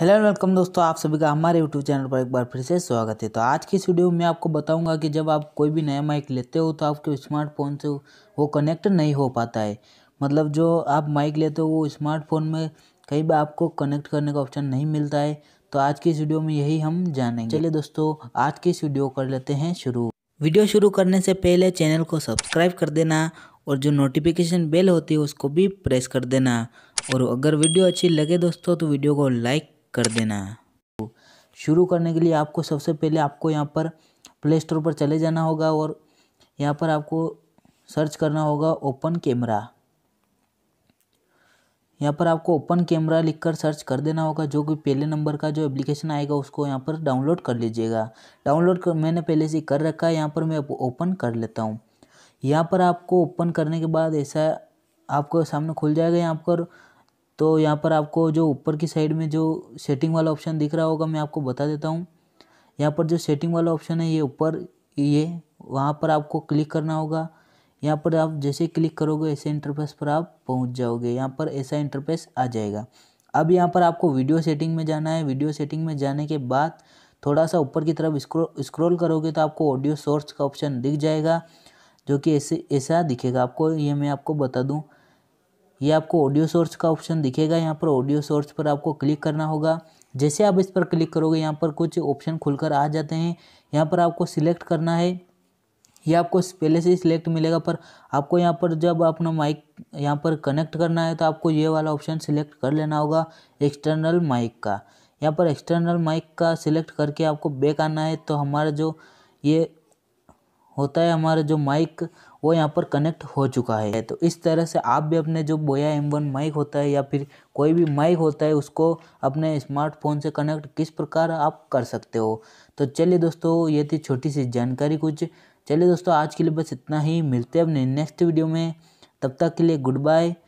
hello and welcome दोस्तों आप सभी का हमारे यूट्यूब चैनल पर एक बार फिर से स्वागत है तो आज की इस वीडियो में आपको बताऊंगा कि जब आप कोई भी नया माइक लेते हो तो आपके स्मार्टफोन से वो कनेक्ट नहीं हो पाता है मतलब जो आप माइक लेते हो वो स्मार्टफोन में कई बार आपको कनेक्ट करने का ऑप्शन नहीं मिलता है तो आज की इस वीडियो में यही हम जानेंगे चलिए दोस्तों आज की इस वीडियो कर लेते हैं शुरू वीडियो शुरू करने से पहले चैनल को सब्सक्राइब कर देना और जो नोटिफिकेशन बेल होती है उसको भी प्रेस कर देना और अगर वीडियो अच्छी लगे दोस्तों तो वीडियो को लाइक कर देना है तो शुरू करने के लिए आपको सबसे पहले आपको यहाँ पर प्ले स्टोर पर चले जाना होगा और यहाँ पर आपको सर्च करना होगा ओपन कैमरा यहाँ पर आपको ओपन कैमरा लिखकर सर्च कर देना होगा जो कि पहले नंबर का जो एप्लीकेशन आएगा उसको यहाँ पर डाउनलोड कर लीजिएगा डाउनलोड कर मैंने पहले से कर रखा है यहाँ पर मैं ओपन कर लेता हूँ यहाँ पर आपको ओपन करने के बाद ऐसा आपको सामने खुल जाएगा यहाँ पर तो यहाँ पर आपको जो ऊपर की साइड में जो सेटिंग वाला ऑप्शन दिख रहा होगा मैं आपको बता देता हूँ यहाँ पर जो सेटिंग वाला ऑप्शन है ये ऊपर ये वहाँ पर आपको क्लिक करना होगा यहाँ पर आप जैसे क्लिक करोगे ऐसे इंटरफेस पर आप पहुँच जाओगे यहाँ पर ऐसा इंटरफेस आ जाएगा अब यहाँ पर आपको वीडियो सेटिंग में जाना है वीडियो सेटिंग में जाने के बाद थोड़ा सा ऊपर की तरफ स्क्रो स्क्रोल करोगे तो आपको ऑडियो सोर्स का ऑप्शन दिख जाएगा जो कि ऐसे ऐसा दिखेगा आपको ये मैं आपको बता दूँ ये आपको ऑडियो सोर्स का ऑप्शन दिखेगा यहाँ पर ऑडियो सोर्स पर आपको क्लिक करना होगा जैसे आप इस पर क्लिक करोगे यहाँ पर कुछ ऑप्शन खुलकर आ जाते हैं यहाँ पर आपको सिलेक्ट करना है ये आपको पहले से ही सिलेक्ट मिलेगा पर आपको यहाँ पर जब अपना माइक यहाँ पर कनेक्ट करना है तो आपको ये वाला ऑप्शन सिलेक्ट कर लेना होगा एक्सटर्नल माइक का यहाँ पर एक्सटर्नल माइक का सिलेक्ट करके आपको बैक आना है तो हमारा जो ये होता है हमारा जो माइक वो यहाँ पर कनेक्ट हो चुका है तो इस तरह से आप भी अपने जो बोया एम वन माइक होता है या फिर कोई भी माइक होता है उसको अपने स्मार्टफोन से कनेक्ट किस प्रकार आप कर सकते हो तो चलिए दोस्तों ये थी छोटी सी जानकारी कुछ चलिए दोस्तों आज के लिए बस इतना ही मिलते हैं अपने नेक्स्ट वीडियो में तब तक के लिए गुड बाय